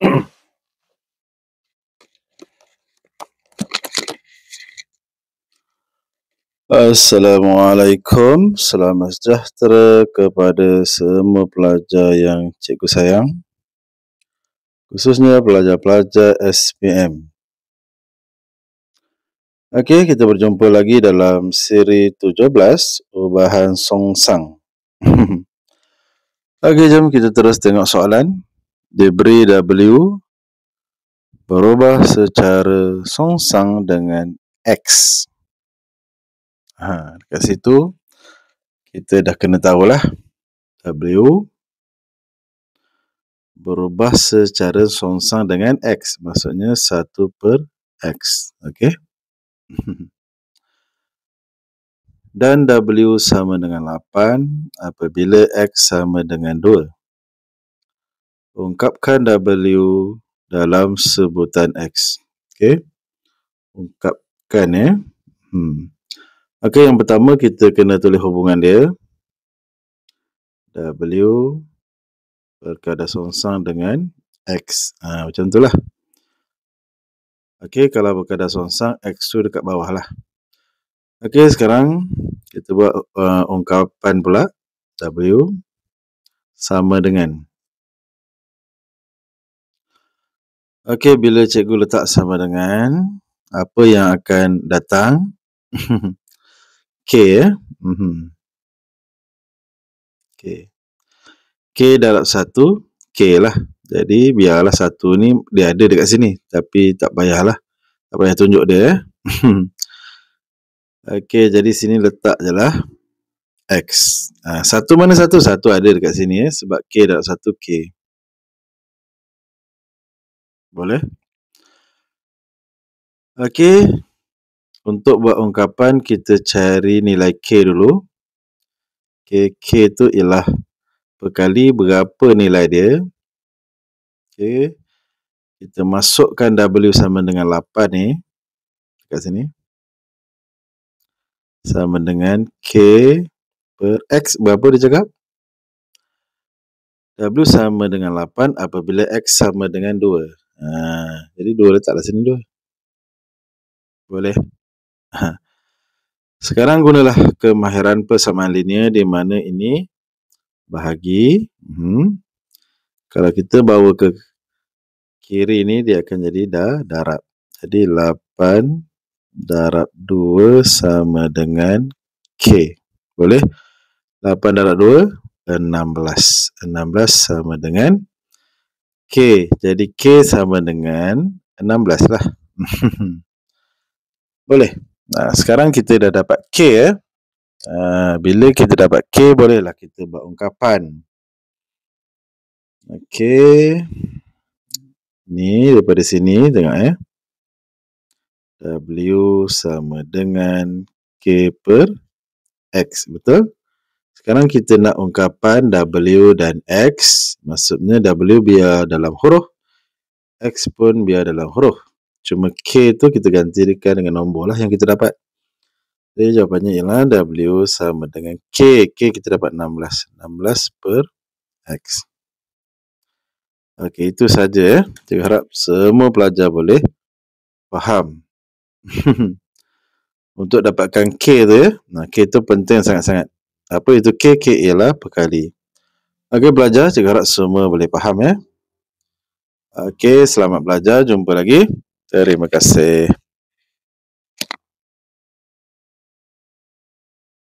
Assalamualaikum, selamat sejahtera kepada semua pelajar yang cikgu sayang khususnya pelajar-pelajar SPM Ok, kita berjumpa lagi dalam siri 17 Ubahan Song Sang Ok, jom kita terus tengok soalan diberi W berubah secara songsang dengan X. Ha, dekat situ kita dah kena tahulah W berubah secara songsang dengan X. Maksudnya 1 per X. Okey. Dan W sama dengan 8 apabila X sama dengan 2 ungkapkan W dalam sebutan X. Okay. Ungkapkan ya. Hmm. Okay, yang pertama kita kena tulis hubungan dia. W berkadar songsang dengan X. Ha, macam itulah. Okay, kalau berkadar songsang, X tu dekat bawah lah. Okay, sekarang kita buat uh, ungkapan pula. W sama dengan Okey, bila cikgu letak sama dengan apa yang akan datang? K ya. Mhm. Okey. K darab satu K lah. Jadi biarlah satu ni dia ada dekat sini tapi tak payahlah. Tak payah tunjuk dia eh. Okey, jadi sini letak je lah X. Ha, satu mana satu? Satu ada dekat sini ya. Sebab K darab satu K. Boleh? Okey. Untuk buat ungkapan, kita cari nilai K dulu. K, K tu ialah berkali berapa nilai dia. Okey. Kita masukkan W sama dengan 8 ni. Dekat sini. Sama dengan K per X. Berapa dia cakap? W sama dengan 8 apabila X sama dengan Ha, jadi dua letaklah sini dua. Boleh. Ha. Sekarang gunalah kemahiran persamaan linear di mana ini bahagi. Hmm. Kalau kita bawa ke kiri ini dia akan jadi dah darab. Jadi 8 darab 2 sama dengan K. Boleh? 8 darab 2, 16. 16 sama dengan K. K. Jadi K sama dengan 16 lah. boleh. Nah, sekarang kita dah dapat K. Eh. Uh, bila kita dapat K, bolehlah kita buat ungkapan. Okey. Ni daripada sini, tengok ya. Eh. W sama dengan K per X. Betul? Sekarang kita nak ungkapan W dan X. Maksudnya W biar dalam huruf. X pun biar dalam huruf. Cuma K tu kita gantikan dengan nombor lah yang kita dapat. Jadi jawapannya ialah W sama dengan K. K kita dapat 16. 16 per X. Okey, itu saja. Eh. Saya harap semua pelajar boleh faham. Untuk dapatkan K tu, ya. nah, K tu penting sangat-sangat. Apa itu KK ialah perkali. Okey, belajar. Cikgu harap semua boleh faham ya. Okey, selamat belajar. Jumpa lagi. Terima kasih.